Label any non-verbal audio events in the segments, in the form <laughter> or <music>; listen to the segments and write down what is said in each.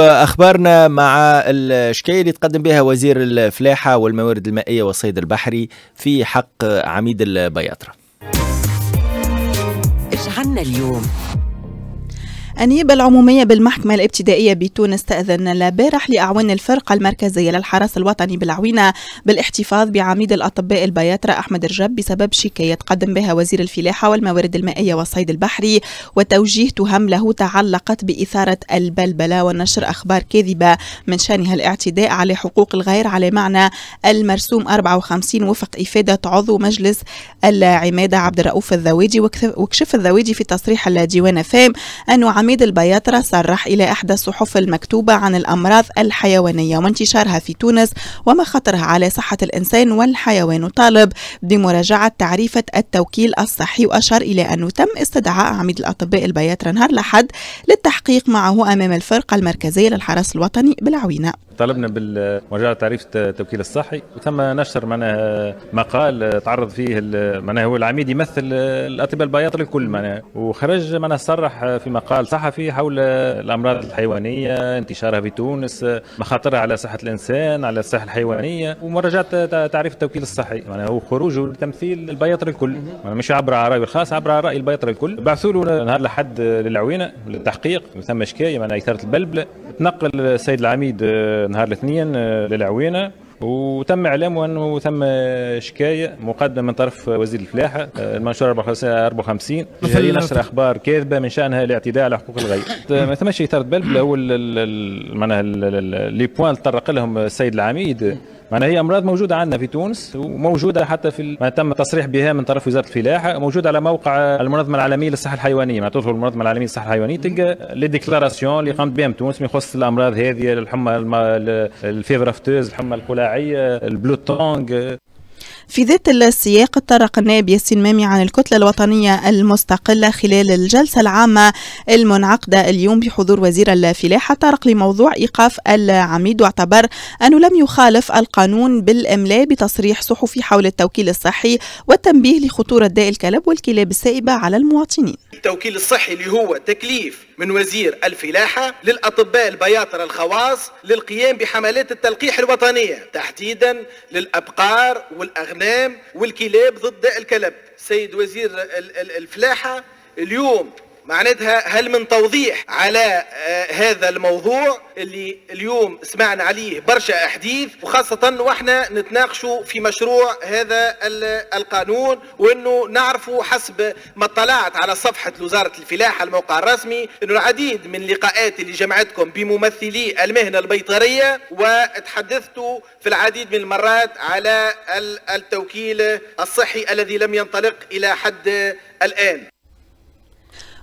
اخبارنا مع الشكايه اللي تقدم بها وزير الفلاحه والموارد المائيه والصيد البحري في حق عميد البياطره. اشعلنا اليوم النيابة العمومية بالمحكمة الابتدائية بتونس تأذن البارح لأعوان الفرقة المركزية للحرس الوطني بالعوينة بالاحتفاظ بعميد الأطباء البياترة أحمد رجب بسبب شكاية قدم بها وزير الفلاحة والموارد المائية والصيد البحري وتوجيه تهم له تعلقت بإثارة البلبلة ونشر أخبار كاذبة من شأنها الاعتداء على حقوق الغير على معنى المرسوم 54 وفق إفادة عضو مجلس العمادة عبد الرؤوف الذويدي وكشف الذويدي في تصريح الديوان فام أنه حميد البياترة صرح إلى إحدى الصحف المكتوبة عن الأمراض الحيوانية وانتشارها في تونس وما خطرها على صحة الإنسان والحيوان وطالب بمراجعة تعريفة التوكيل الصحي وأشار إلى أنه تم استدعاء عميد الأطباء البياترة نهار الأحد للتحقيق معه أمام الفرقة المركزية للحرس الوطني بالعوينة طالبنا بالمراجعه تعريف التوكيل الصحي وتم نشر معناها مقال تعرض فيه معناها هو العميد يمثل الاطباء البياض الكل معناها وخرج معناها صرح في مقال صحفي حول الامراض الحيوانيه انتشارها في تونس مخاطرها على صحه الانسان على الصحه الحيوانيه ومراجعه تعريف التوكيل الصحي معناها هو خروجه لتمثيل البياض الكل مش عبر اراء الخاص عبر راي البياض الكل بعثوا له نهار الاحد للعوينه للتحقيق ثم شكايه معناها اثاره البلبله تنقل السيد العميد نهار الاثنين آه، للعوينه وتم اعلامه انه تم شكايه مقدمه من طرف وزير الفلاحه آه، المنشور 54 هي نشر اخبار كاذبه من شانها الاعتداء على حقوق الغير <laughs> آه، ما ثماش اثاره بال هو معناها لي بوان تطرق لهم السيد العميد معناها هي امراض موجوده عندنا في تونس وموجوده حتى في ما تم التصريح بها من طرف وزاره الفلاحه موجوده على موقع المنظمه العالميه للصحه الحيوانيه ما تظهر المنظمه العالميه للصحه الحيوانيه تلقى لي ديكلاراسيون اللي قامت بها تونس يخص الامراض هذه الحمى الفيفرافتوز الحمى القلاعيه البلوتونغ في ذات السياق تطرق النائب ياسين مامي عن الكتلة الوطنية المستقلة خلال الجلسة العامة المنعقدة اليوم بحضور وزير الفلاحة طرق لموضوع إيقاف العميد واعتبر أنه لم يخالف القانون بالإملاء بتصريح صحفي حول التوكيل الصحي والتنبيه لخطورة داء الكلب والكلاب السائبة على المواطنين التوكيل الصحي اللي هو تكليف من وزير الفلاحة للأطباء البياطرة الخواص للقيام بحملات التلقيح الوطنية تحديدا للأبقار والأغنام الاغنام والكلاب ضد الكلب سيد وزير الفلاحه اليوم معناتها هل من توضيح على آه، هذا الموضوع اللي اليوم سمعنا عليه برشا احديث وخاصه واحنا نتناقشوا في مشروع هذا القانون وانه نعرفوا حسب ما اطلعت على صفحه وزاره الفلاحه الموقع الرسمي انه العديد من اللقاءات اللي جمعتكم بممثلي المهنه البيطريه وتحدثتوا في العديد من المرات على التوكيل الصحي الذي لم ينطلق الى حد الان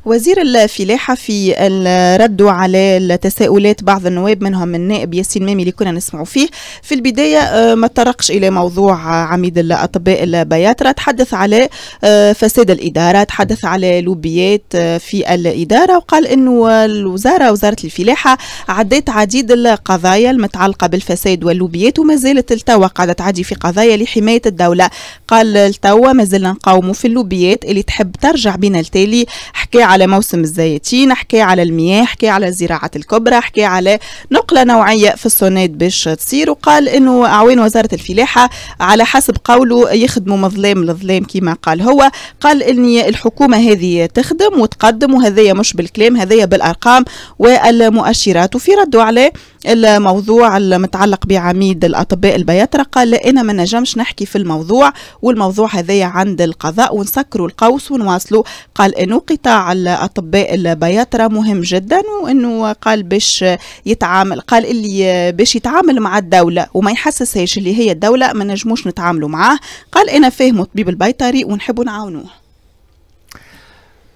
وزير الفلاحة في الرد على تساؤلات بعض النواب منهم النائب ياسين مامي اللي كنا نسمعوا فيه في البداية آه، ما تطرقش إلى موضوع عميد الأطباء البياترة تحدث على آه، فساد الإدارة تحدث على لوبيات آه، في الإدارة وقال أنه الوزارة وزارة الفلاحة عدت عديد القضايا المتعلقة بالفساد واللوبيات وما زالت التوا قاعدة تعدي في قضايا لحماية الدولة قال التوا ما زلنا نقاوموا في اللوبيات اللي تحب ترجع بنا التالي حكاية على موسم الزيتين حكي على المياه حكي على زراعة الكبرى حكي على نقلة نوعية في السونات باش تصير وقال انه اعوان وزارة الفلاحة على حسب قوله يخدموا مظلام لظلام كما قال هو قال ان الحكومة هذه تخدم وتقدم وهذايا مش بالكلام هذايا بالارقام والمؤشرات وفي رده عليه الموضوع المتعلق بعميد الاطباء البيطرقه لان ما نجمش نحكي في الموضوع والموضوع هذايا عند القضاء ونسكروا القوس ونواصلوا قال انه قطاع الاطباء البيطره مهم جدا وانه قال باش يتعامل قال اللي باش يتعامل مع الدوله وما يحسسهاش اللي هي الدوله ما نجموش نتعاملوا معاه قال انا فاهم الطبيب البيطري ونحبوا نعاونوه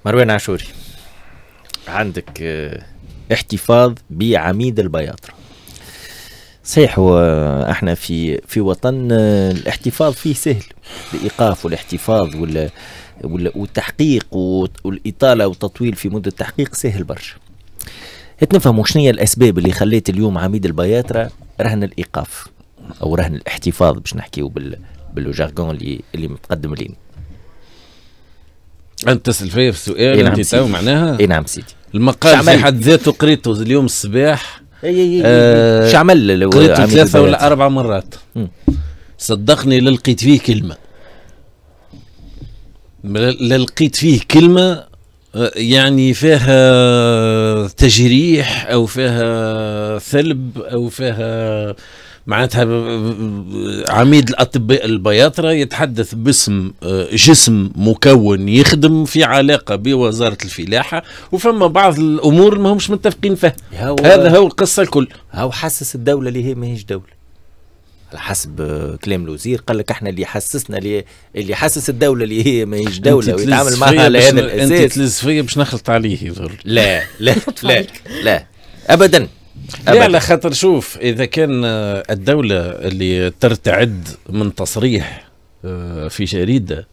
مروان عاشوري عندك آه، احتفاظ بعميد البياطره صحيح احنا في في وطن آه، الاحتفاظ فيه سهل الايقاف والاحتفاظ وال والتحقيق والاطاله والتطويل في مده التحقيق سهل برشا تنفهموا شنو هي الاسباب اللي خليت اليوم عميد البياتره رهن الايقاف او رهن الاحتفاظ باش نحكيو بال بالجارجون اللي اللي متقدم لينا انت تسال فيا في السؤال إيه انت نعم معناها اي نعم سيدي المقال في حد ذاته قريته اليوم الصباح ايش آه، عمل قريته ثلاثه ولا اربع مرات صدقني لا لقيت فيه كلمه لا لقيت فيه كلمه آه، يعني فيها تجريح او فيها ثلب او فيها معناتها عميد الاطباء البياطره يتحدث باسم آه، جسم مكون يخدم في علاقه بوزاره الفلاحه وفما بعض الامور ما همش متفقين فيها هذا هو القصه الكل هو حسس الدوله اللي هي ماهيش دوله على حسب آه، كلام الوزير قال لك احنا اللي حسسنا اللي اللي حسس الدوله اللي هي ماهيش دوله ويتعامل معها على هذا الاساس انت تلز فيا باش نخلط عليه يظهر لا لا لا لا ابدا لا على خاطر شوف اذا كان آه، الدوله اللي ترتعد من تصريح آه، في جريده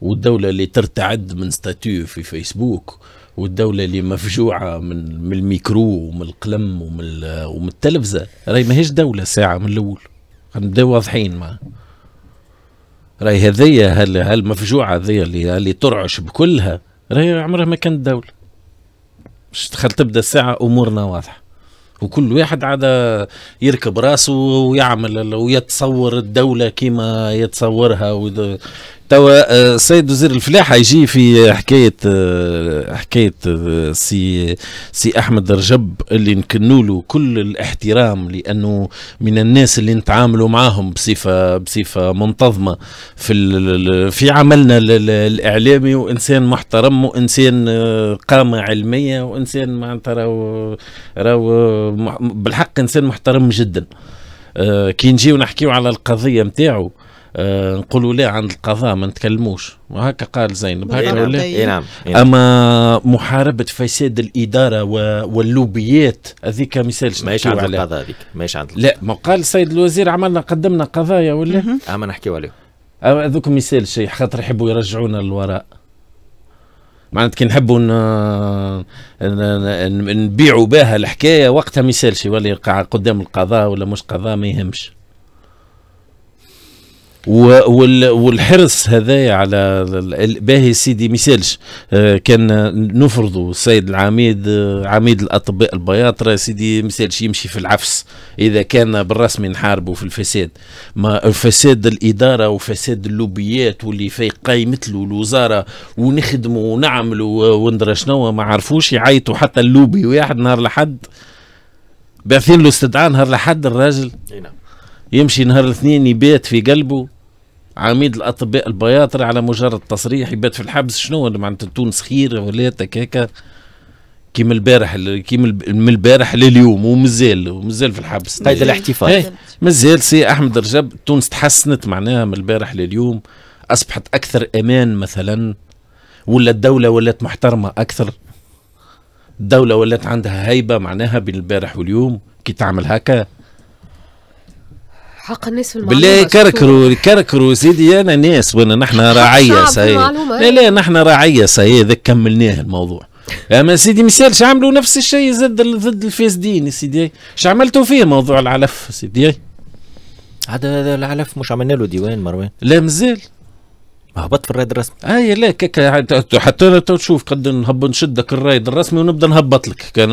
والدوله اللي ترتعد من ستاتيو في فيسبوك والدوله اللي مفجوعه من من الميكرو ومن القلم ومن ومن التلفزه راهي ماهيش دوله ساعه من الاول نبداو واضحين ما راهي هذيا هالمفجوعه هذيا اللي اللي ترعش بكلها راهي عمرها ما كانت دوله مش تخل تبدا الساعه امورنا واضحه وكل واحد عاد يركب راسه ويعمل ويتصور الدولة كما يتصورها توا السيد آه، وزير الفلاحه يجي في حكايه آه، حكايه آه، سي سي احمد رجب اللي نكنوا له كل الاحترام لانه من الناس اللي نتعاملوا معاهم بصفه بصفه منتظمه في في عملنا الاعلامي وانسان محترم وانسان قامه علميه وانسان معناتها راهو راهو بالحق انسان محترم جدا كي نجيو نحكيو على القضيه نتاعو آه، نقولوا لا عند القضاء ما نتكلموش وهكا قال زينب هكا نعم. ولا نعم،, نعم اما محاربه فساد الاداره واللوبيات هذيك ما يسالش ماهيش عند القضاء هذيك ماهيش عند لا ما قال السيد الوزير عملنا قدمنا قضايا ولا اما أه، نحكيو عليهم أه، هذوك ما يسالش خاطر يحبوا يرجعونا للوراء معناتها كي نحبوا نبيعوا بها الحكايه وقتها ما يسالش يولي قدام القضاء ولا مش قضاء ما يهمش والحرص هذايا على باهي سيدي مثالش آه، كان نفرضوا السيد العميد آه، عميد الاطباء البياطرة سيدي مثالش يمشي في العفس اذا كان بالرسمي نحاربوا في الفساد ما فساد الاداره وفساد اللوبيات واللي في قايمت له الوزاره ونخدموا ونعملوا وندرى شنو ما عرفوش يعيطوا حتى اللوبي واحد نهار لحد باعثين له استدعاء نهار لحد الراجل نعم يمشي نهار الاثنين يبات في قلبه عميد الاطباء البياطرة على مجرد تصريح يبات في الحبس شنو معناتها تونس خير ولا هكاكا كيما البارح كيما من البارح لليوم ومازال ومازال في الحبس قيد إيه. الاحتفال إيه. مازال سي احمد رجب تونس تحسنت معناها من البارح لليوم اصبحت اكثر امان مثلا ولا الدوله ولات محترمه اكثر الدوله ولات عندها هيبه معناها بين البارح واليوم كي تعمل هكا حق الناس في بالله كركرو كركرو سيدي انا ناس وانا نحن راعيه سي لا لا نحن راعيه سي ذاك كملناه الموضوع اما سيدي مثال عملوا نفس الشيء ضد ضد الفاسدين سيدي اش عملتوا فيه موضوع العلف سيدي عاد هذا العلف مش عملنا له ديوان مروان لا مازال هبط في الرايد الرسمي اي لا كيك حتى تشوف قد نهب نشدك الرايد الرسمي ونبدا نهبط لك كان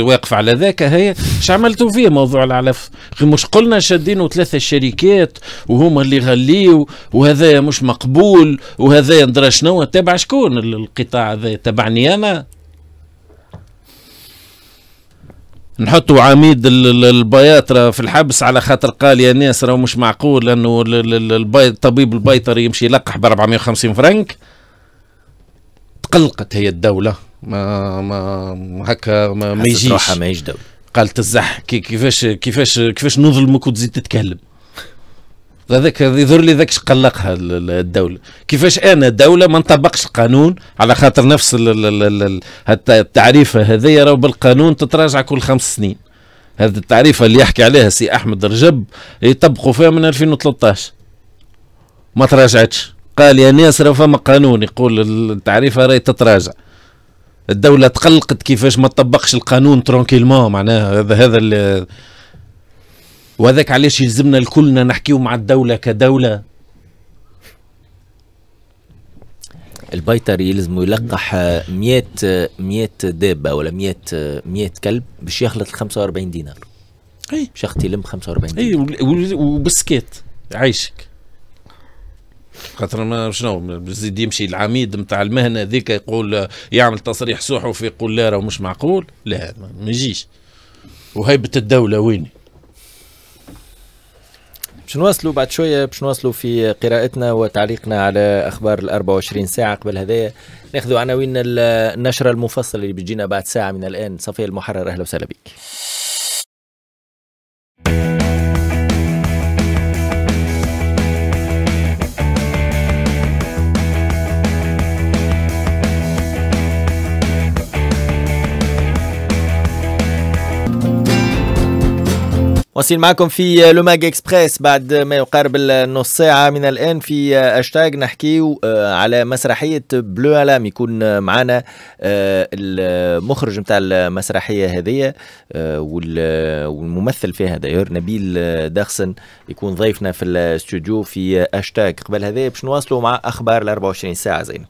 واقف على ذاك هي اش عملتوا فيه موضوع العلف مش قلنا شادين ثلاثه شركات وهما اللي غليوا وهذا مش مقبول وهذا ندرى شنو تابع شكون القطاع هذا تبعني انا نحطوا عميد البياطرة في الحبس على خاطر قال يا ناس راه مش معقول انه الطبيب البيطري يمشي يلقح ب 450 فرنك تقلقت هي الدولة ما ما هكا ما, ما يجيش ما يجي قالت الزح كيفاش كيفاش كيفاش نظلمك وتزيد تتكلم هذاك يظهر لي ذاك قلقها الدوله كيفاش انا دوله ما نطبقش القانون على خاطر نفس التعريفه هذه راهو بالقانون تتراجع كل خمس سنين هذه التعريفه اللي يحكي عليها سي احمد رجب يطبقوا فيها من 2013 ما تراجعتش قال يا ناس راه فما قانون يقول التعريفه راهي تتراجع الدوله تقلقت كيفاش ما تطبقش القانون ترونكيلمون معناها هذا هذا اللي وذاك علاش يلزمنا الكلنا نحكيو مع الدولة كدولة البيطري يلزم يلقح 100 100 دابه ولا 100 100 كلب باش يخلط 45 دينار اي باش يخلط يلم 45 دينار اي وبسكيت عايشك خاطر ما شنو زيد يمشي العميد نتاع المهنه ذيك يقول يعمل تصريح صحفي يقول لا راه مش معقول لا ما يجيش وهيبه الدوله وين باش نواصلوا بعد شويه باش نواصلوا في قراءتنا وتعليقنا على اخبار ال 24 ساعه قبل هذايا ناخذوا عناوين النشره المفصله اللي بتجينا بعد ساعه من الان صفيه المحرر اهلا وسهلا بك وصل معكم في لوماج اكسبريس بعد ما يقارب النص ساعة من الآن في اشتاج نحكيو آه، على مسرحية بلو علام يكون معنا آه، المخرج متاع المسرحية هذية آه، والممثل فيها داير نبيل دخسن يكون ضيفنا في الاستوديو في اشتاج قبل هذا باش نواصلوا مع أخبار الـ 24 ساعة زينب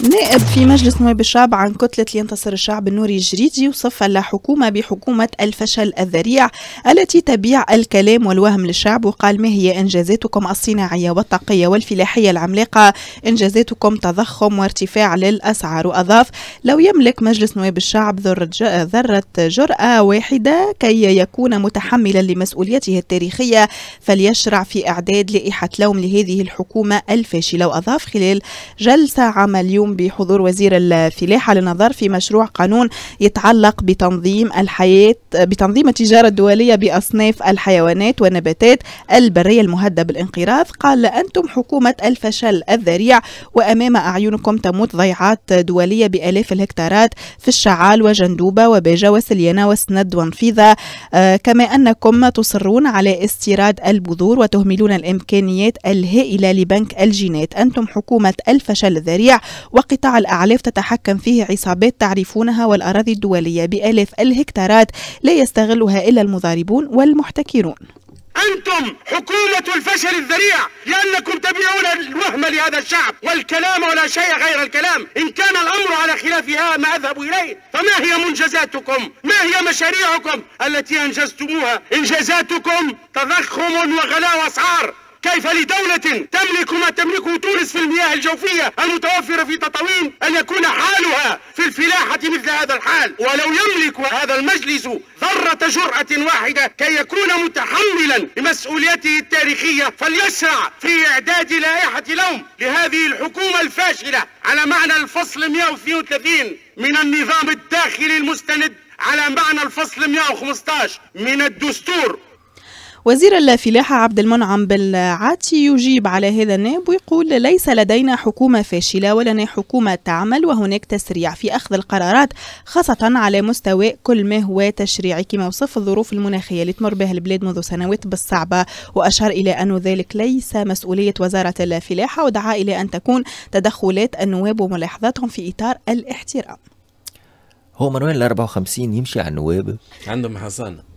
نائب في مجلس نواب الشعب عن كتلة ينتصر الشعب النوري الجريدي وصف الحكومة بحكومة الفشل الذريع التي تبيع الكلام والوهم للشعب وقال ما هي إنجازاتكم الصناعية والطاقية والفلاحية العملاقة إنجازاتكم تضخم وارتفاع للأسعار وأضاف لو يملك مجلس نواب الشعب ذرة جرأة واحدة كي يكون متحملا لمسؤوليته التاريخية فليشرع في إعداد لائحة لوم لهذه الحكومة الفاشلة وأضاف خلال جلسة عمل اليوم بحضور وزير الفلاحة للنظر في مشروع قانون يتعلق بتنظيم الحياة بتنظيم التجارة الدولية بأصناف الحيوانات والنباتات البرية المهدده بالانقراض قال أنتم حكومة الفشل الذريع وأمام أعينكم تموت ضيعات دولية بآلاف الهكتارات في الشعال وجندوبة وباجة وسليانة وسند ونفيضه آه كما أنكم تصرون على استيراد البذور وتهملون الإمكانيات الهائلة لبنك الجينات أنتم حكومة الفشل الذريع وقطاع الأعلاف تتحكم فيه عصابات تعرفونها والأراضي الدولية بآلاف الهكتارات لا يستغلها إلا المضاربون والمحتكرون أنتم حكومة الفشل الذريع لأنكم تبيعون الوهم لهذا الشعب والكلام ولا شيء غير الكلام إن كان الأمر على خلافها ما أذهب إليه فما هي منجزاتكم ما هي مشاريعكم التي أنجزتموها إنجازاتكم تضخم وغلاء أسعار كيف لدولة تملك ما تملكه تونس في المياه الجوفية المتوفرة في تطاوين أن يكون حالها في الفلاحة مثل هذا الحال ولو يملك هذا المجلس ذرة جرأة واحدة كي يكون متحملا لمسؤوليته التاريخية فليسرع في إعداد لائحة لوم لهذه الحكومة الفاشلة على معنى الفصل 132 من النظام الداخلي المستند على معنى الفصل 115 من الدستور وزير الفلاحة عبد المنعم بالعاتي يجيب على هذا النائب ويقول ليس لدينا حكومة فاشلة ولنا حكومة تعمل وهناك تسريع في أخذ القرارات خاصة على مستوى كل ما هو تشريعي كما وصف الظروف المناخية اللي تمر بها البلاد منذ سنوات بالصعبة وأشار إلى أن ذلك ليس مسؤولية وزارة الفلاحة ودعا إلى أن تكون تدخلات النواب وملاحظاتهم في إطار الاحترام هو مروان ال 54 يمشي على النواب عندهم حصانه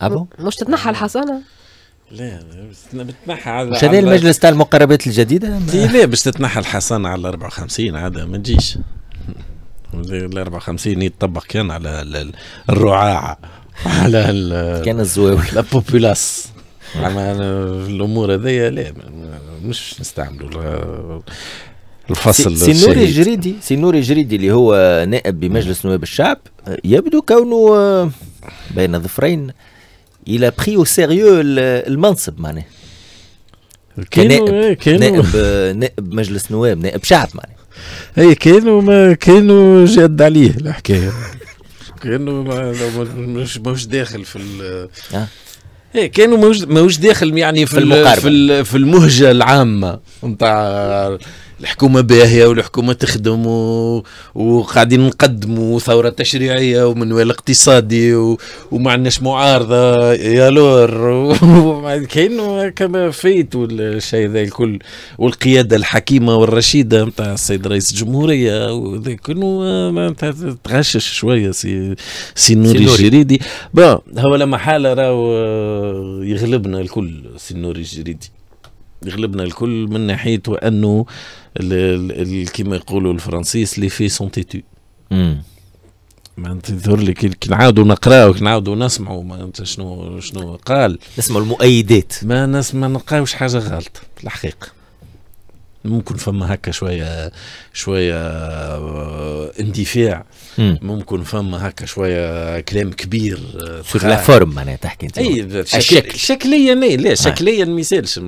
ابو مش تتنحى آه. الحصانه لا بتنحى على مش هذا المجلس تاع المقربات الجديده لا باش تتنحى الحصانه على 54 عاد ما تجيش ال 54 يتطبق كان على الرعاع على كان الزواوي لابوبولاس الامور هذيا لا مش نستعملوا الفصل سي نوري جريدي سي نوري جريدي اللي هو نائب بمجلس نواب الشعب يبدو كونه آه، بين ظفرين il a pris au sérieux المنصب معناه كنائب كانوا نائب نائب مجلس نواب نائب شعب معناه اي كانوا ما كانوا جاد عليه الحكايه كانوا مش مش داخل في ال ايه كانوا موج داخل يعني في في, في, في المهجه العامه نتاع الحكومه باهيه والحكومه تخدم و... وقاعدين نقدموا ثوره تشريعيه ومنوال اقتصادي و... وما عندناش معارضه يا لور و... <laughs> كاين كما فيت والشيء ذا الكل والقياده الحكيمه والرشيده نتاع السيد رئيس الجمهوريه وذا تغشش شويه سي سي نوري الجريدي بون هو لما حاله راهو يغلبنا الكل سي نوري الجريدي غلبنا الكل من ناحيه وانه كما يقولوا الفرنسيس لي في سون تيتو ما تظهر لي كي نعاودوا نقراو كي نعاودوا نسمعوا معناتها شنو شنو قال نسمعوا المؤيدات ما نسمع نلقاوش حاجه غلط في الحقيقه ممكن فما هكا شويه شويه آه، اندفاع ممكن فما هكا شويه كلام كبير سور لا فورم معناها تحكي انت اي الشكل شكليا لا لا آه. شكليا ما يسالش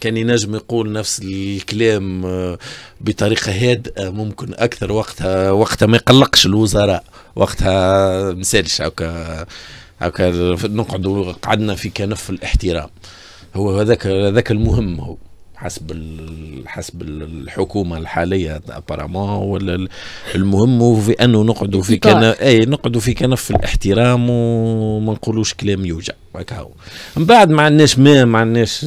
كان ينجم يقول نفس الكلام آه، بطريقه هادئه ممكن اكثر وقتها وقتها ما يقلقش الوزراء وقتها ما يسالش هكا هكا نقعدوا قعدنا في كنف الاحترام هو هذاك هذاك المهم هو حسب حسب الحكومه الحاليه ابارامون المهم في انه نقعدوا في كنف اي نقعدوا في كنف الاحترام وما نقولوش كلام يوجع هكا هو من بعد ما عندناش ماء ما عندناش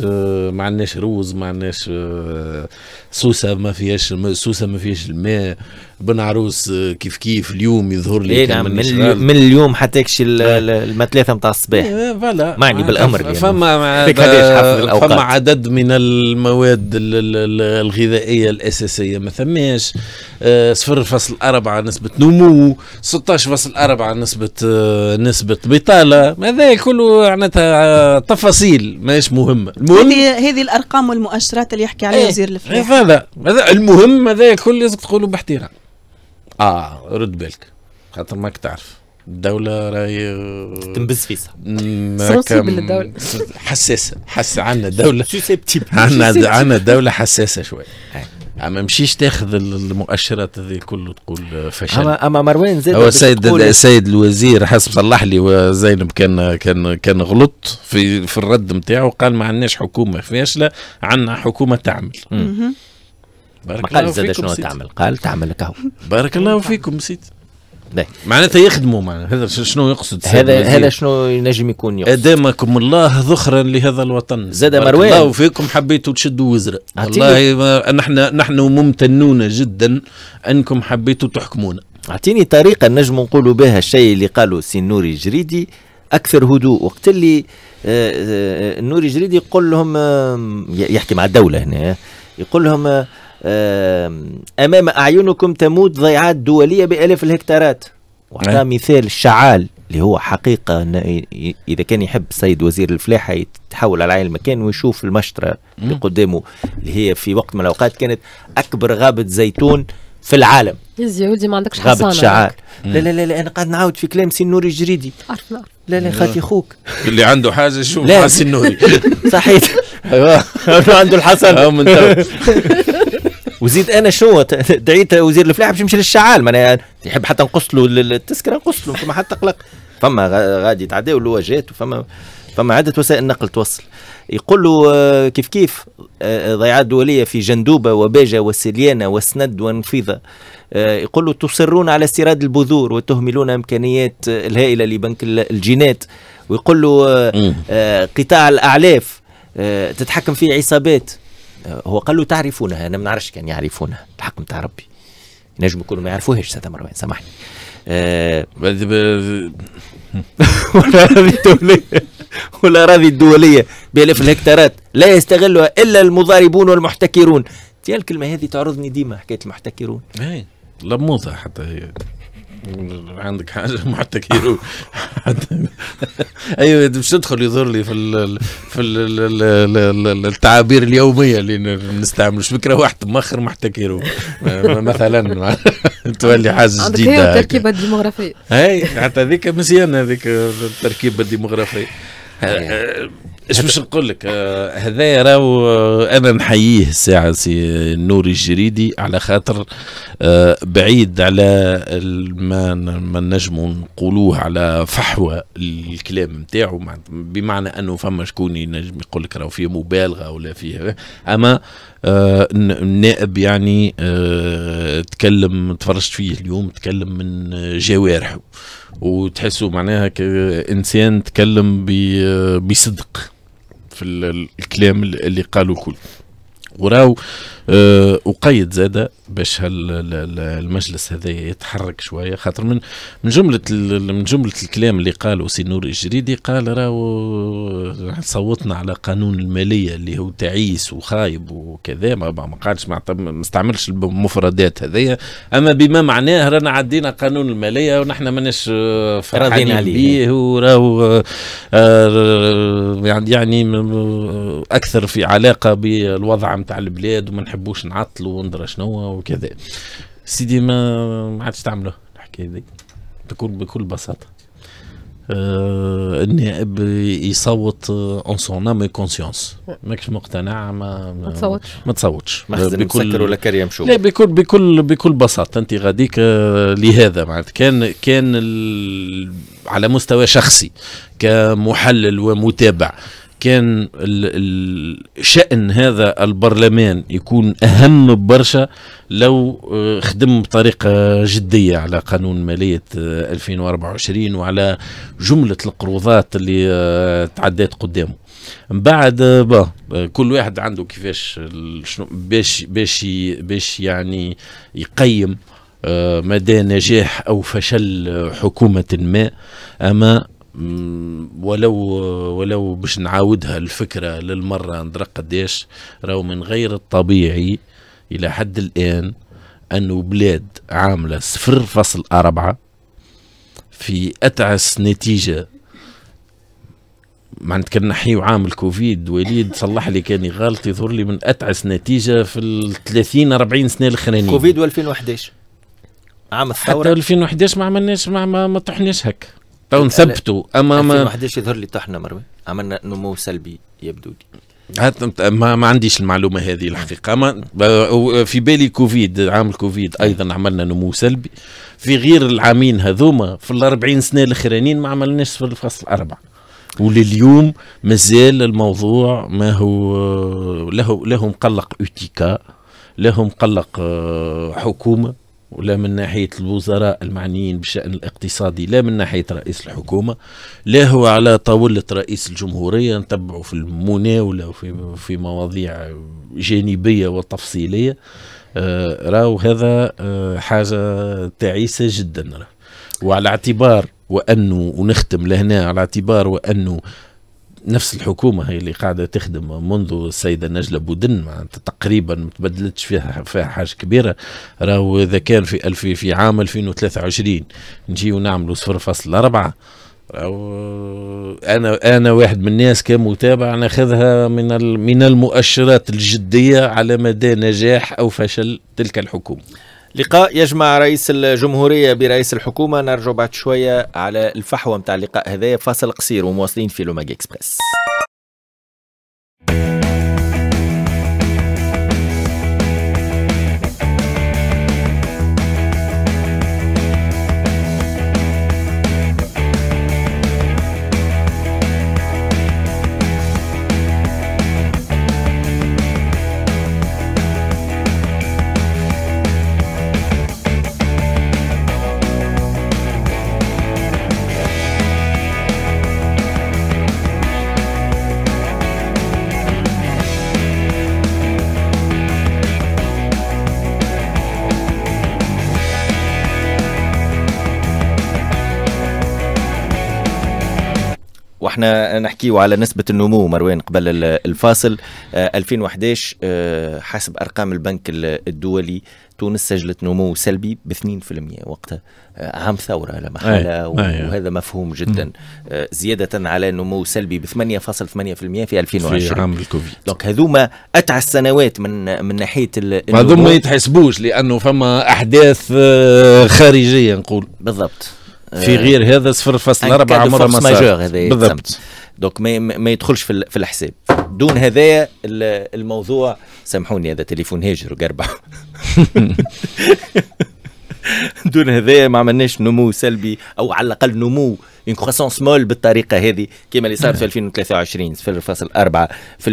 ما عندناش روز ما عندناش آه، سوسه ما فيهاش سوسه ما فيهاش الماء بن عروس آه، كيف كيف اليوم يظهر لي إيه نعم من, من اليوم حتى يكشي آه. الما نتاع الصباح إيه، فوالا معني آه، بالامر يعني فما فما عدد من المواد الغذائية الأساسية ما ثماش صفر أربعة نسبة نمو 16 أربعة نسبة نسبة بطالة هذا كله معناتها تفاصيل ماهيش مهمة المهم هذه هذه الأرقام والمؤشرات اللي يحكي عليها إيه، وزير الفلاحة إيه، هذا المهم هذا كل لازم تقولوا باحترام اه رد بالك خاطر ماك تعرف الدولة راهي آه، تنبز فيها الدولة حساسة حس عندنا الدولة عندنا عندنا الدولة حساسة شوية اما مشيش تاخذ المؤشرات هذه كله تقول فشل اما اما مروان زاد هو السيد السيد الوزير حسب صلح لي وزينب كان كان كان غلط في في الرد نتاعو قال ما عندناش حكومه فاشله عندنا حكومه تعمل بارك الله قال زاد شنو تعمل قال تعمل لك بارك الله فيكم سيدي معناتها يخدموا معناتها هذا شنو يقصد هذا هذا شنو ينجم يكون يقصد ادامكم الله ذخرا لهذا الوطن زاد مروان الله فيكم حبيتوا تشدوا وزره والله نحن نحن ممتنون جدا انكم حبيتوا تحكمونا اعطيني طريقه نجم نقولوا بها الشيء اللي قالوا سي نوري جريدي اكثر هدوء وقت اللي آه، آه، آه، نوري جريدي يقول لهم يحكي مع الدوله هنا يقول لهم أمام أعينكم تموت ضيعات دولية بألاف الهكتارات وعطى إيه. مثال الشعال اللي هو حقيقة إذا كان يحب سيد وزير الفلاحة يتحول على عين المكان ويشوف المشترة اللي قدامه اللي هي في وقت من الأوقات كانت أكبر غابة زيتون في العالم الزيودي ما عندكش غابة شعال لا لا لا لا انا قاعد نعاود في كلام سنوري الجريدي لا لا خالتي خوك اللي عنده حاجه شوف مع سنوري <laughs> صحيح ايوه <laughs> عنده الحسن أه، <laughs> وزيد انا شنو <laughs> دعيت وزير الفلاحه باش يمشي للشعال معناها يحب حتى نقص له التذكره نقص له فما حتى قلق فما غادي يتعداو الواجات وفما فما عده وسائل نقل توصل يقول له آه، كيف كيف آه، ضيعات دوليه في جندوبه وباجه وسليانه وسند ونفيضه آه، يقول له تصرون على استيراد البذور وتهملون امكانيات الهائله لبنك الجينات ويقول له قطاع الاعلاف تتحكم فيه عصابات هو قال له تعرفونها انا ما نعرفش كان يعرفونها الحق نتاع ربي ينجم يكونوا ما يعرفوهاش ساده مروان سامحني آه <laughs> الدولية والاراضي الدولية بالاف الهكتارات لا يستغلها إلا المضاربون والمحتكرون الكلمة هذه تعرضني ديما حكاية المحتكرون اي لموضه حتى هي عندك حاجه حتى <laughs> كيلو <laughs> ايوه باش تدخل يظهر لي في الـ في الـ التعابير اليوميه اللي نستعمل فكره واحد مخر ما حتى كيلو مثلا <laughs> تولي حاجه جديده أيوة، التركيبه الديموغرافيه اي حتى هذيك مزيانه هذيك التركيبه الديموغرافيه اش باش نقول لك آه هذايا راهو آه، انا نحييه الساعه سي نوري الجريدي على خاطر آه بعيد على ما ما نجموا نقولوه على فحوى الكلام نتاعو بمعنى انه فما شكون ينجم يقول لك راهو فيه مبالغه ولا فيه اما آه النائب يعني آه تكلم تفرجت فيه اليوم تكلم من جوارحه وتحسوا معناها كإنسان تكلم بصدق في الكلام اللي قالوا كل وراو أه وقيد زاده باش المجلس هذا يتحرك شويه خاطر من من جمله من جمله الكلام اللي قاله سي نور الجريدي قال راهو صوتنا على قانون الماليه اللي هو تعيس وخايب وكذا ما, ما قالش ما استعملش المفردات هذيا اما بما معناه رانا عدينا قانون الماليه ونحن ماناش آه، فرحانين عليه وراهو آه، آه، يعني, يعني اكثر في علاقه بالوضع نتاع البلاد وما نحبوش نعطلوا وندرى شنو وكذا سيدي ما ما عادش تعملوا الحكايه دي بكل بكل بساطه آه النائب يصوت اون سون ام كونسيونس ماكش مقتنع ما ما تصوتش ما تصوتش بكل ولا كار يمشوا لا بكل بكل بكل بساطه انت غاديك آه، لهذا معناتها كان كان على مستوى شخصي كمحلل ومتابع كان شأن هذا البرلمان يكون أهم برشا لو آه، خدم بطريقة جدية على قانون مالية 2024 آه، وعلى جملة القروضات اللي آه، تعدات قدامه من بعد با كل واحد عنده كيفاش شنو باش باش باش يعني يقيم مدى نجاح او فشل حكومه ما اما ولو ولو باش نعاودها الفكره للمره ندرى قداش راهو من غير الطبيعي الى حد الان انه بلاد عامله صفر فصل أربعة في اتعس نتيجه ما كان نحيو عام الكوفيد وليد صلح لي كاني غلط يظهر لي من اتعس نتيجه في ال 30 40 سنه الاخرانيين كوفيد و 2011 عام الثوره حتى 2011 ما عملناش ما, ما طحناش هكا تو نثبتوا اما ما حداش يظهر لي طحنا مروان عملنا نمو سلبي يبدو لي ما, ما عنديش المعلومه هذه الحقيقه اما في بالي كوفيد عام الكوفيد ايضا عملنا نمو سلبي في غير العامين هذوما في ال 40 سنه الاخرانيين ما عملناش في الفصل الاربع ولليوم مازال الموضوع ما هو له له مقلق اوتيكا له مقلق آه، حكومه ولا من ناحية الوزراء المعنيين بالشأن الاقتصادي لا من ناحية رئيس الحكومة لا هو على طاولة رئيس الجمهورية نتبعه في المناولة وفي في مواضيع جانبية وتفصيلية آه راو هذا آه حاجة تعيسة جدا وعلى اعتبار وأنه ونختم لهنا على اعتبار وأنه نفس الحكومه هي اللي قاعده تخدم منذ السيده نجله بودن تقريبا ما تبدلتش فيها فيها حاجه كبيره راهو اذا كان في الف في عام 2023 نجيو نعملوا 0.4 انا انا واحد من الناس كمتابع ناخذها من من المؤشرات الجديه على مدى نجاح او فشل تلك الحكومه لقاء يجمع رئيس الجمهورية برئيس الحكومة نرجع بعد شوية على الفحوى متاع اللقاء هذايا فاصل قصير ومواصلين في لوماج اكسبريس واحنا نحكيه على نسبة النمو مروان قبل الفاصل 2011 آه، آه، حسب أرقام البنك الدولي تونس سجلت نمو سلبي ب 2% وقتها آه، عام ثورة لا محالة وهذا مفهوم جدا زيادة على نمو سلبي ب 8.8% في 2020 في عام الكوفيد دونك هذوما أتعس سنوات من من ناحية النمو هذوما ما يتحسبوش لأنه فما أحداث خارجية نقول بالضبط في آه، غير هذا 0.4 عمرها مسار بالضبط دونك ما, ما يدخلش في, في الحساب دون هذايا الموضوع سامحوني هذا تليفون هاجر وقربع <laughs> <laughs> دون هذايا ما عملناش نمو سلبي او على الاقل نمو اون كروسونس مول بالطريقه هذه كما اللي صار في 2023 في الفصل 4%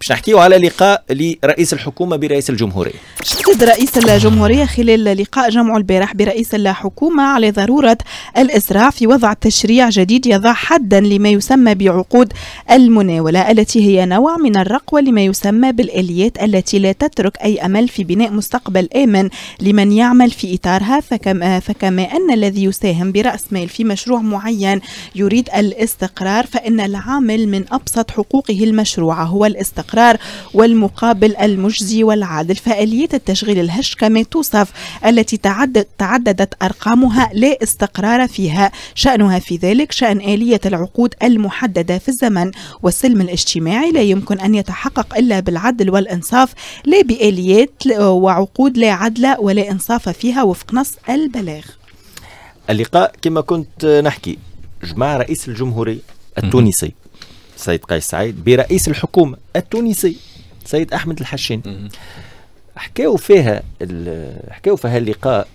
باش نحكيو على لقاء لرئيس الحكومه برئيس الجمهوريه. شدد رئيس الجمهوريه خلال لقاء جمع البارح برئيس الحكومه على ضروره الاسراع في وضع تشريع جديد يضع حدا لما يسمى بعقود المناوله التي هي نوع من الرقوه لما يسمى بالاليات التي لا تترك اي امل في بناء مستقبل امن لمن يعمل في اطارها فكما, فكما ان الذي يساهم براس مال في مشروع معين معين يريد الاستقرار فإن العامل من أبسط حقوقه المشروعة هو الاستقرار والمقابل المجزي والعادل فآلية التشغيل الهش كما توصف التي تعدد تعددت أرقامها لا استقرار فيها شأنها في ذلك شأن آلية العقود المحددة في الزمن والسلم الاجتماعي لا يمكن أن يتحقق إلا بالعدل والإنصاف لا بآليات وعقود لا عدلة ولا إنصاف فيها وفق نص البلاغ اللقاء كما كنت نحكي جمع رئيس الجمهورية التونسي سيد قيس سعيد برئيس الحكومة التونسي سيد أحمد الحشين حكاو فيها حكاو في هاللقاء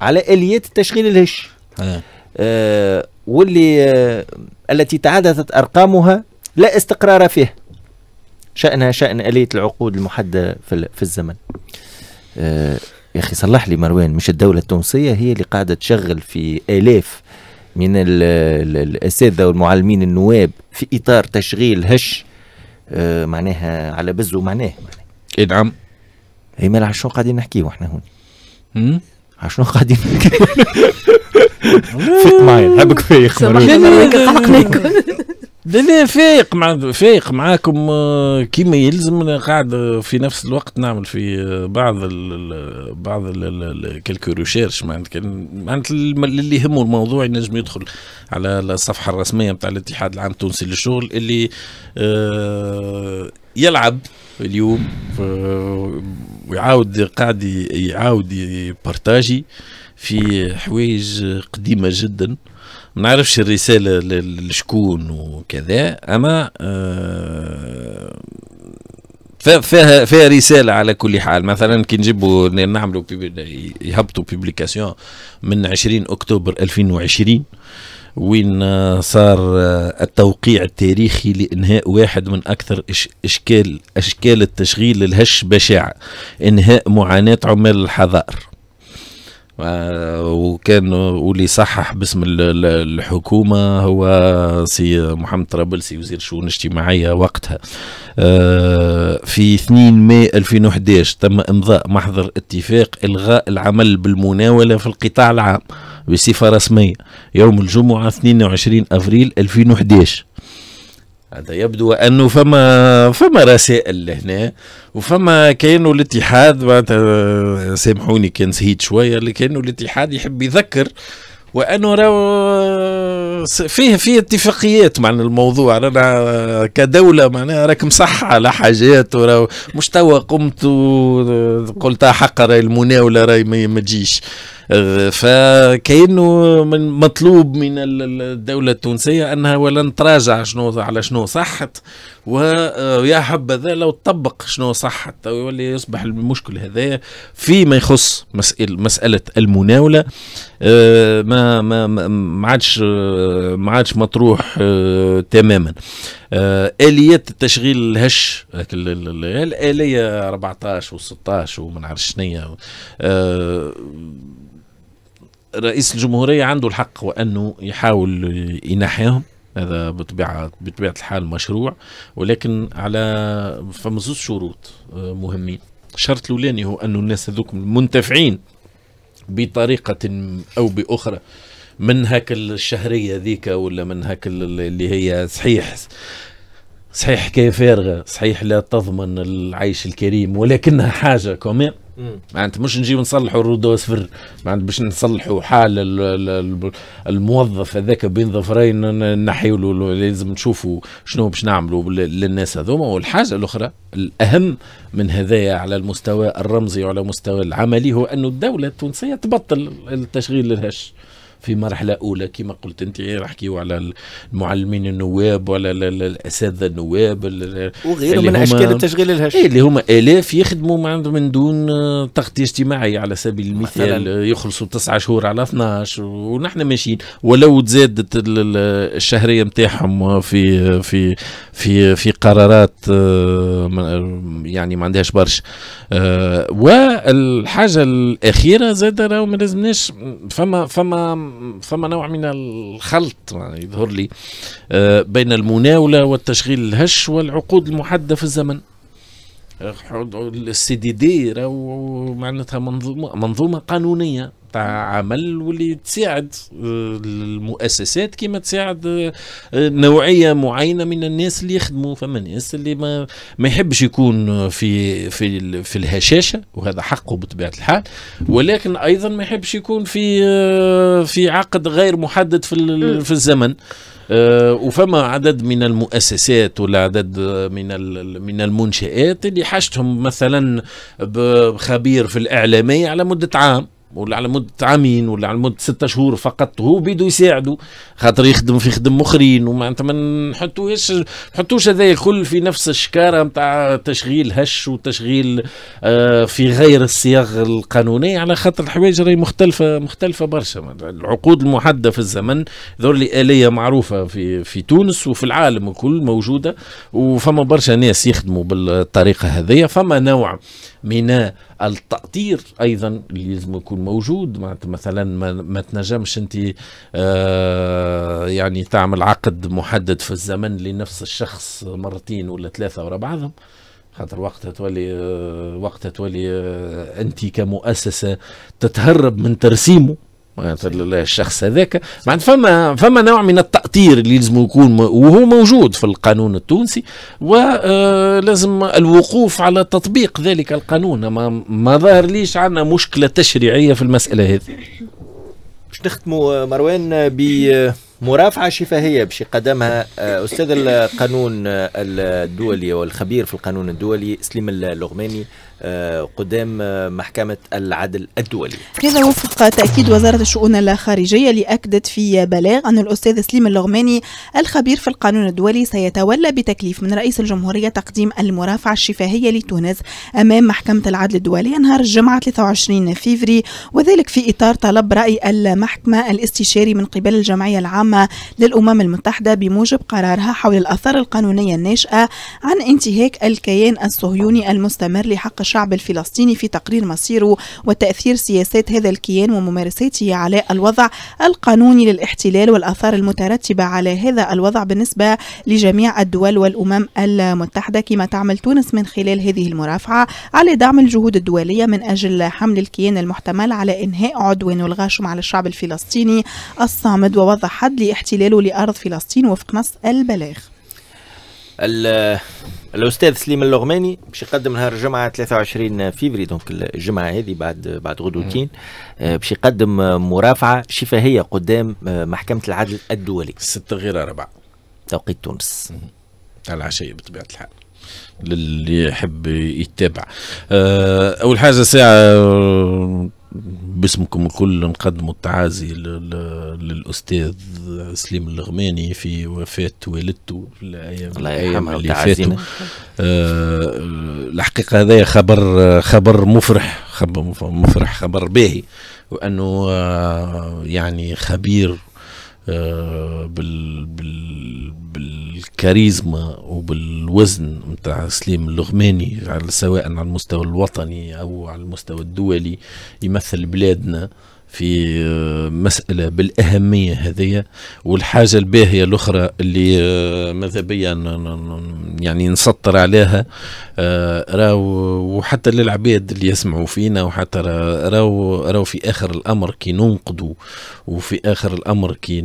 على آليات التشغيل الهش آه, آه، واللي آه التي تعددت أرقامها لا استقرار فيها شأنها شأن آلية العقود المحددة في, في الزمن آه يا أخي صلح لي مروان مش الدولة التونسية هي اللي قاعدة تشغل في آلاف من الاساتذه والمعلمين النواب في اطار تشغيل هش معناها على بزو معناه اي نعم اي مال على قاعدين نحكيو احنا هون على قاعدين نحكيو فيك معايا نحبك فيك لا لا فايق مع فايق معاكم آه، كيما يلزم قاعد في نفس الوقت نعمل في آه، بعض الـ بعض كلكو ريشيرش معناتها معناتها اللي يهمه الموضوع ينجم يدخل على الصفحه الرسميه نتاع الاتحاد العام التونسي للشغل اللي آه، يلعب اليوم ويعاود قاعد يعاود يبارتاجي في حوايج قديمه جدا ما نعرفش الرسالة لشكون وكذا أما آه، فيها فيها رساله على كل حال مثلا كي نجيبوا نعملوا يهبطوا بيبليكاسيون من 20 اكتوبر 2020 وين آه، صار آه، التوقيع التاريخي لانهاء واحد من اكثر اشكال اشكال التشغيل الهش بشاعه انهاء معاناه عمال الحظائر آه، وكان واللي صحح باسم الحكومة هو سي محمد طرابلسي وزير الشؤون الاجتماعية وقتها آه، في 2 ماي 2011 تم إمضاء محضر اتفاق إلغاء العمل بالمناولة في القطاع العام بصفة رسمية يوم الجمعة 22 أفريل 2011 هذا يبدو انه فما فما رسائل لهنا وفما كانوا الاتحاد معناتها سامحوني كان سهيت شويه اللي كانوا الاتحاد يحب يذكر وانه راهو فيه في اتفاقيات مع الموضوع رانا كدوله معناها راك مصح على حاجات وراو مش توا قمت وقلت حق راي المناوله راي ما تجيش فكأنه من مطلوب من الدولة التونسية أنها ولن تراجع شنو على شنو صحت ويا حبذا لو تطبق شنو صحت يولي يصبح المشكل هذا فيما يخص مسألة, مسألة المناولة آه، ما ما ما عادش آه، ما عادش مطروح آه، تماما اليات التشغيل الهش الاليه 14 و16 وما نعرفش شنيا رئيس الجمهوريه عنده الحق وانه يحاول ينحيهم هذا بطبيعه بطبيعه الحال مشروع ولكن على فما شروط آه، مهمين الشرط الاولاني هو انه الناس هذوك منتفعين بطريقه او باخرى من هاك الشهريه ذيك ولا من هاك اللي هي صحيح صحيح حكايه فارغه صحيح لا تضمن العيش الكريم ولكنها حاجه كمان معناتها مش نجيو نصلحوا رودو صفر معناتها باش نصلحوا حال الموظف هذاك بين ظفرين نحيوا له لازم نشوفوا شنو باش نعملوا للناس هذوما والحاجه الاخرى الاهم من هذايا على المستوى الرمزي وعلى المستوى العملي هو انه الدوله التونسيه تبطل التشغيل للهش في مرحله اولى كما قلت انت راح نحكيو على المعلمين النواب وعلى الاساتذه النواب وغيرهم من اشكال التشغيل الهش إيه، اللي هما الاف يخدموا من دون تغطيه اجتماعيه على سبيل المثال يخلصوا تسعة شهور على 12 ونحن ماشيين ولو تزادت الشهريه نتاعهم في في في في قرارات آه، يعني ما عندهاش برشا آه، والحاجه الاخيره زاد راهو ما لازمناش فما فما ثم نوع من الخلط يظهر لي آه، بين المناولة والتشغيل الهش والعقود المحددة في الزمن السي دي دي راهو معناتها منظومه منظومه قانونيه تاع عمل واللي تساعد آه، المؤسسات كما تساعد آه، نوعيه معينه من الناس اللي يخدموا فما ناس اللي ما ما يحبش يكون في في في الهشاشه وهذا حقه بطبيعه الحال ولكن ايضا ما يحبش يكون في آه، في عقد غير محدد في في الزمن آه، وفما عدد من المؤسسات ولا عدد من من المنشآت اللي حاجتهم مثلا بخبير في الإعلامية على مدة عام ولا على مدة عامين ولا على مدة ستة شهور فقط هو بيدو يساعدو خاطر يخدم في خدم مخرين ومعناتها ما نحطوهاش نحطوش هذا الكل في نفس الشكارة نتاع تشغيل هش وتشغيل آه في غير الصياغ القانونية على خاطر الحوايج راهي مختلفة مختلفة برشا العقود المحددة في الزمن ذولي آلية معروفة في في تونس وفي العالم الكل موجودة وفما برشا ناس يخدموا بالطريقة هذية فما نوع من التأطير أيضا اللي لازم يكون موجود مثلا ما, ما تنجمش أنت آه، يعني تعمل عقد محدد في الزمن لنفس الشخص مرتين ولا ثلاثة ورا بعضهم خاطر وقتها تولي آه، وقتها تولي آه، انت كمؤسسه تتهرب من ترسيمه معناتها الشخص هذاك معناتها فما فما نوع من التأطير اللي لازم يكون وهو موجود في القانون التونسي ولازم آه، الوقوف على تطبيق ذلك القانون ما, ما ظهر ليش عندنا مشكلة تشريعية في المسألة هذه باش نختموا آه، مروان آه، بمرافعة شفاهية باش يقدمها أستاذ القانون الدولي والخبير في القانون الدولي سليم اللغماني آه، قدام آه، محكمة العدل الدولي هذا وفق تأكيد وزارة الشؤون الخارجية اللي أكدت في بلاغ أن الأستاذ سليم اللغماني الخبير في القانون الدولي سيتولى بتكليف من رئيس الجمهورية تقديم المرافعة الشفاهية لتونس أمام محكمة العدل الدولي نهار الجمعة 23 فيفري وذلك في إطار طلب رأي المحكمة الاستشاري من قبل الجمعية العامة للأمم المتحدة بموجب قرارها حول الآثار القانونية الناشئة عن انتهاك الكيان الصهيوني المستمر لحق الشعب الفلسطيني في تقرير مصيره وتأثير سياسات هذا الكيان وممارساته على الوضع القانوني للاحتلال والآثار المترتبة على هذا الوضع بالنسبة لجميع الدول والأمم المتحدة كما تعمل تونس من خلال هذه المرافعة على دعم الجهود الدولية من أجل حمل الكيان المحتمل على إنهاء عدوانه الغاشم على الشعب الفلسطيني الصامد ووضع حد لاحتلاله لأرض فلسطين وفق نص البلاغ الاستاذ سليم اللغماني باش يقدم نهار الجمعه 23 فيفري دونك الجمعه هذه بعد بعد غدوتين آه، باش يقدم مرافعه شفهيه قدام آه، محكمه العدل الدولي ستة غير أربعة توقيت تونس على العشيه بطبيعه الحال للي يحب يتابع آه، أول حاجة ساعة باسمكم الكل نقدم التعازي للاستاذ سليم الغماني في وفاه والدته في الايام الله يرحمها اللي فاتوا آه، الحقيقه هذا خبر خبر مفرح خبر مفرح خبر باهي وانه آه، يعني خبير آه، بال بال بالكاريزما وبالوزن متاع سليم اللغماني سواء على المستوى الوطني او على المستوى الدولي يمثل بلادنا في آه، مسألة بالأهمية هذه والحاجة الباهية الأخرى اللي آه، ماذا بيا يعني نسطر عليها آه، راو وحتى للعباد اللي يسمعوا فينا وحتى راو راو في آخر الأمر كي ننقدوا وفي آخر الأمر كي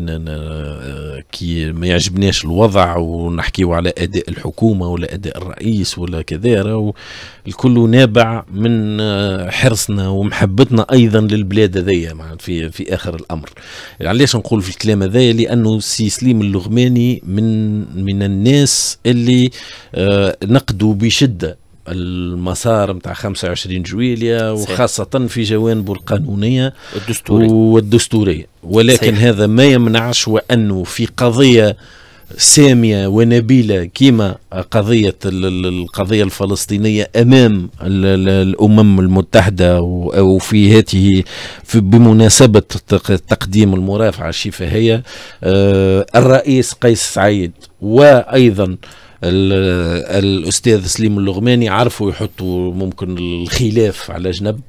كي ما يعجبناش الوضع ونحكيو على أداء الحكومة ولا أداء الرئيس ولا كذا راو الكل نابع من حرصنا ومحبتنا أيضا للبلاد هذيا معناتها في في اخر الامر يعني علاش نقول في الكلام هذايا لانه السي سليم اللغماني من من الناس اللي آه نقدوا بشده المسار نتاع 25 جويليا وخاصة في جوانبه القانونية والدستورية والدستورية ولكن صحيح. هذا ما يمنعش وأنه في قضية ساميه ونبيله كما قضيه القضيه الفلسطينيه امام الامم المتحده وفي هاته بمناسبه تقديم المرافعه الشفهيه آه، الرئيس قيس سعيد وايضا الاستاذ سليم اللغماني عرفوا يحطوا ممكن الخلاف على جنب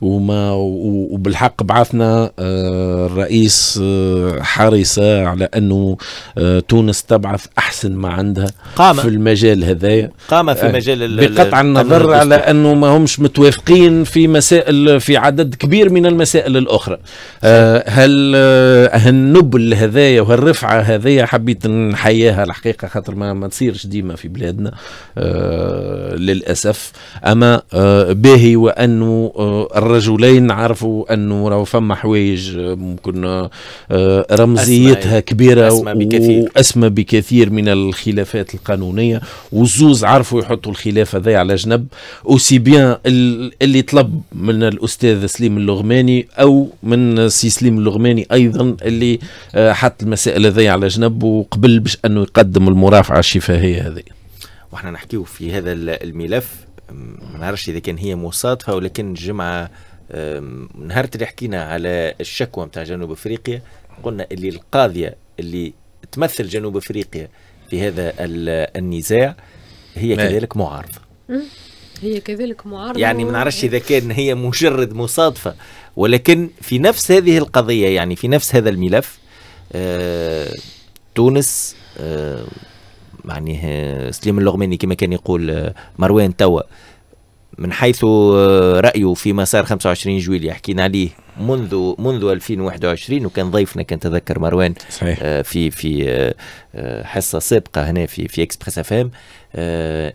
وما وبالحق بعثنا آه، الرئيس آه، حريصه على انه آه، تونس تبعث احسن ما عندها قام في المجال هذايا قام في مجال بقطع النظر على انه ما همش متوافقين في مسائل في عدد كبير من المسائل الاخرى هل هالنبل هذايا وهالرفعه هذايا حبيت نحياها الحقيقه خاطر ما, ما تصيرش دي القديمة في بلادنا آه، للأسف أما باهي وأنه آه، الرجلين عرفوا أنه راهو فما حوايج آه، ممكن رمزيتها كبيرة أسمى بكثير. وأسمى بكثير من الخلافات القانونية والزوز عرفوا يحطوا الخلاف هذا على جنب أوسي بيان اللي طلب من الأستاذ سليم اللغماني أو من سي سليم اللغماني أيضا اللي حط المسائل هذه على جنب وقبل باش أنه يقدم المرافعة الشفاهية الجزئيه هذه واحنا نحكيه في هذا الملف ما نعرفش اذا كان هي مصادفه ولكن الجمعه نهار اللي حكينا على الشكوى نتاع جنوب افريقيا قلنا اللي القاضيه اللي تمثل جنوب افريقيا في هذا النزاع هي كذلك معارضه هي كذلك معارضه يعني ما نعرفش اذا كان هي مجرد مصادفه ولكن في نفس هذه القضيه يعني في نفس هذا الملف أه، تونس أه، معناها سليم اللغماني كما كان يقول آه، مروان توا من حيث آه، رايه في مسار 25 جويليا حكينا عليه منذ منذ 2021 وكان ضيفنا كان تذكر مروان صحيح. آه، في في حصه سابقه هنا في في اكسبريس اف ام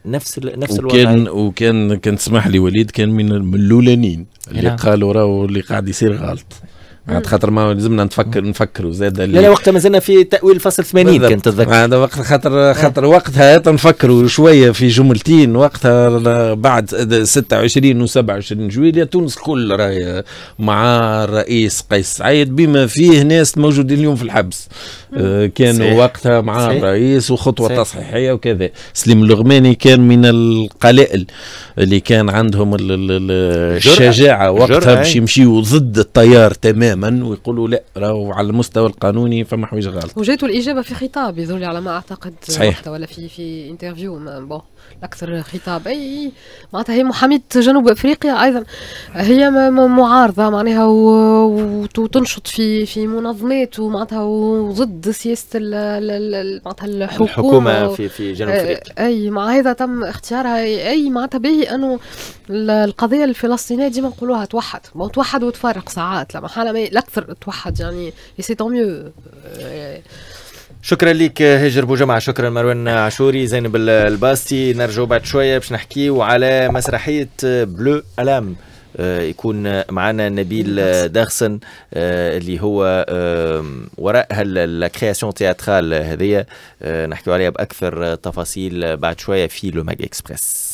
نفس نفس وكان الوضع وكان كان تسمح لي وليد كان من الاولانيين اللي نعم. قالوا راهو اللي قاعد يصير غلط عاد خاطر ما لازمنا نفكر نفكروا زاد لا وقتها مازلنا في تاويل فصل 80 كان تتذكر هذا وقت خاطر آه. خاطر وقتها نفكروا شويه في جملتين وقتها بعد 26 و27 جويليا تونس الكل راهي مع الرئيس قيس سعيد بما فيه ناس موجودين اليوم في الحبس آه، كانوا صحيح. وقتها مع صحيح. الرئيس وخطوه صحيح. تصحيحيه وكذا سليم اللغماني كان من القلائل اللي كان عندهم الشجاعه وقتها باش يمشيوا ضد التيار تماما تماما ويقولوا لا راهو على المستوى القانوني فما حوايج غلط وجاتوا الاجابه في خطاب يظهر على ما اعتقد صحيح ولا في في انترفيو بون الاكثر خطاب اي معناتها هي محاميه جنوب افريقيا ايضا هي معارضه معناها وتنشط في في منظمات ومعناتها وضد سياسه معناتها الحكومه الحكومه في في جنوب آه، افريقيا اي مع هذا تم اختيارها اي معناتها باهي انه القضيه الفلسطينيه ديما نقولوها توحد ما توحد وتفرق ساعات لما محاله الاكثر توحد يعني سي ميو شكرا لك هجر بوجمع شكرا مروان عاشوري زينب الباستي نرجعوا بعد شوية باش نحكيو على مسرحية بلو ألام آه، يكون معنا نبيل داغسن آه، اللي هو وراء لا تياترال هذيا نحكيو عليها باكثر تفاصيل بعد شويه في لو ماج اكسبريس